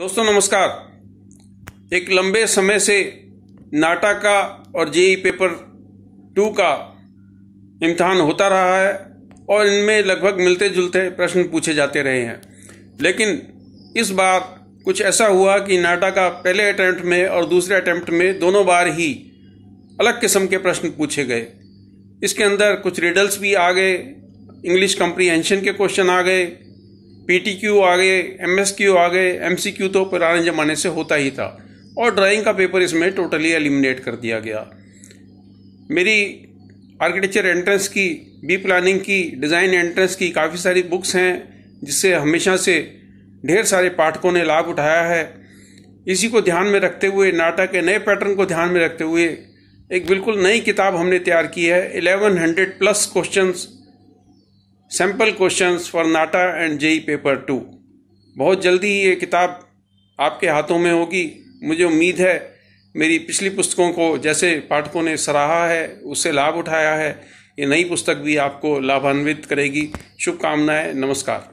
दोस्तों नमस्कार एक लंबे समय से नाटा का और जेई पेपर टू का इम्तहान होता रहा है और इनमें लगभग मिलते जुलते प्रश्न पूछे जाते रहे हैं लेकिन इस बार कुछ ऐसा हुआ कि नाटा का पहले अटैम्प्ट में और दूसरे अटैम्प्ट में दोनों बार ही अलग किस्म के प्रश्न पूछे गए इसके अंदर कुछ रिडल्स भी आ गए इंग्लिश कंप्रीहेंशन के क्वेश्चन आ गए पीटीक्यू आ गए एमएसक्यू आ गए एमसीक्यू तो पुराने ज़माने से होता ही था और ड्राइंग का पेपर इसमें टोटली एलिमिनेट कर दिया गया मेरी आर्किटेक्चर एंट्रेंस की बी प्लानिंग की डिज़ाइन एंट्रेंस की काफ़ी सारी बुक्स हैं जिससे हमेशा से ढेर सारे पाठकों ने लाभ उठाया है इसी को ध्यान में रखते हुए नाटक के नए पैटर्न को ध्यान में रखते हुए एक बिल्कुल नई किताब हमने तैयार की है 1100 plus questions sample questions for NATA and JEE paper two बहुत जल्दी ही ये किताब आपके हाथों में होगी मुझे उम्मीद है मेरी पिछली पुस्तकों को जैसे पाठकों ने सराहा है उससे लाभ उठाया है ये नई पुस्तक भी आपको लाभान्वित करेगी शुभकामनाएं नमस्कार